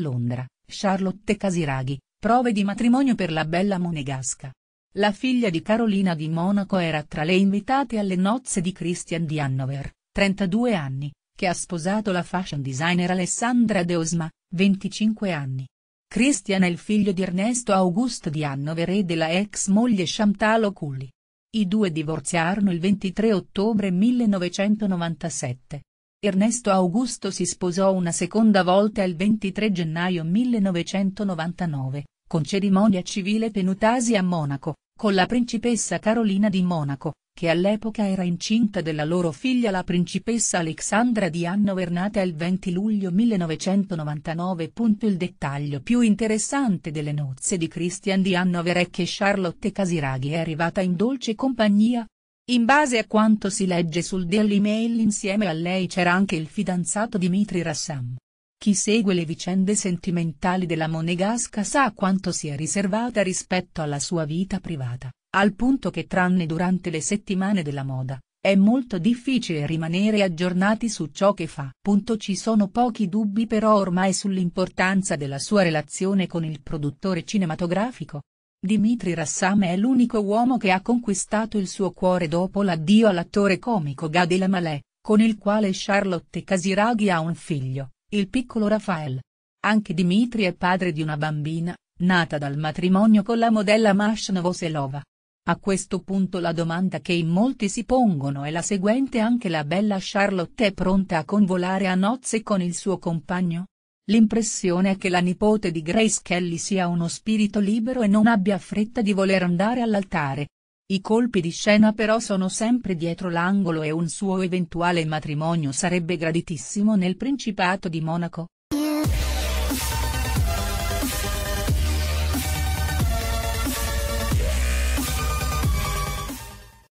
Londra, Charlotte Casiraghi, prove di matrimonio per la bella monegasca. La figlia di Carolina di Monaco era tra le invitate alle nozze di Christian di Hannover, 32 anni, che ha sposato la fashion designer Alessandra De Osma, 25 anni. Christian è il figlio di Ernesto Augusto di Hannover e della ex moglie Chantal Culli. I due divorziarono il 23 ottobre 1997. Ernesto Augusto si sposò una seconda volta il 23 gennaio 1999, con cerimonia civile tenutasi a Monaco, con la principessa Carolina di Monaco, che all'epoca era incinta della loro figlia la principessa Alexandra di Hannover nata il 20 luglio 1999. Il dettaglio più interessante delle nozze di Christian di Hannover è che Charlotte Casiraghi è arrivata in dolce compagnia, in base a quanto si legge sul Daily Mail insieme a lei c'era anche il fidanzato Dimitri Rassam. Chi segue le vicende sentimentali della monegasca sa quanto sia riservata rispetto alla sua vita privata, al punto che tranne durante le settimane della moda, è molto difficile rimanere aggiornati su ciò che fa. Punto ci sono pochi dubbi però ormai sull'importanza della sua relazione con il produttore cinematografico, Dimitri Rassame è l'unico uomo che ha conquistato il suo cuore dopo l'addio all'attore comico Gadi Lamalè, con il quale Charlotte Casiraghi ha un figlio, il piccolo Rafael. Anche Dimitri è padre di una bambina, nata dal matrimonio con la modella Mash Novoselova. A questo punto la domanda che in molti si pongono è la seguente anche la bella Charlotte è pronta a convolare a nozze con il suo compagno? L'impressione è che la nipote di Grace Kelly sia uno spirito libero e non abbia fretta di voler andare all'altare. I colpi di scena però sono sempre dietro l'angolo e un suo eventuale matrimonio sarebbe graditissimo nel Principato di Monaco.